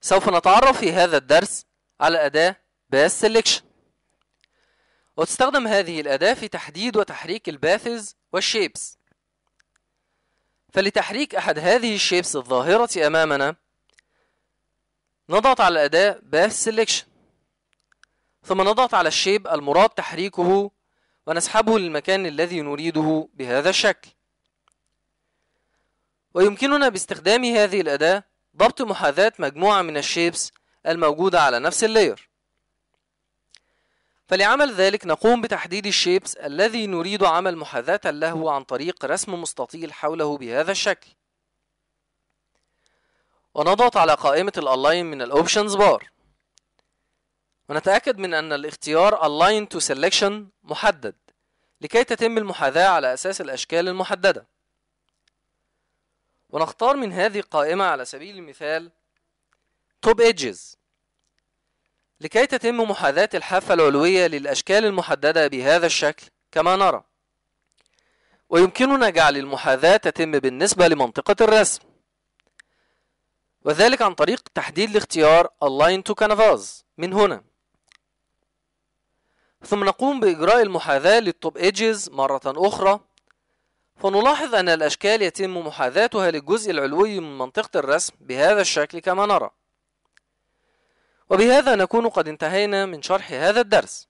سوف نتعرف في هذا الدرس على أداة باث سيلكشن وتستخدم هذه الأداة في تحديد وتحريك الباثز والشيبس فلتحريك أحد هذه الشيبس الظاهرة أمامنا نضغط على الأداة باث سيلكشن ثم نضغط على الشيب المراد تحريكه ونسحبه للمكان الذي نريده بهذا الشكل ويمكننا باستخدام هذه الأداة ضبط محاذاة مجموعة من الشيبس الموجودة على نفس اللاير فلعمل ذلك نقوم بتحديد الشيبس الذي نريد عمل محاذاة له عن طريق رسم مستطيل حوله بهذا الشكل ونضغط على قائمة الألاين من الأوبشنز بار ونتأكد من أن الاختيار Align to Selection محدد لكي تتم المحاذاة على أساس الأشكال المحددة ونختار من هذه القائمة على سبيل المثال توب ايدجز لكي تتم محاذاة الحافة العلوية للأشكال المحددة بهذا الشكل كما نرى ويمكننا جعل المحاذاة تتم بالنسبة لمنطقة الرسم وذلك عن طريق تحديد الاختيار Align to Canvas من هنا ثم نقوم بإجراء المحاذاة للتوب ايدجز مرة أخرى فنلاحظ أن الأشكال يتم محاذاتها للجزء العلوي من منطقة الرسم بهذا الشكل كما نرى وبهذا نكون قد انتهينا من شرح هذا الدرس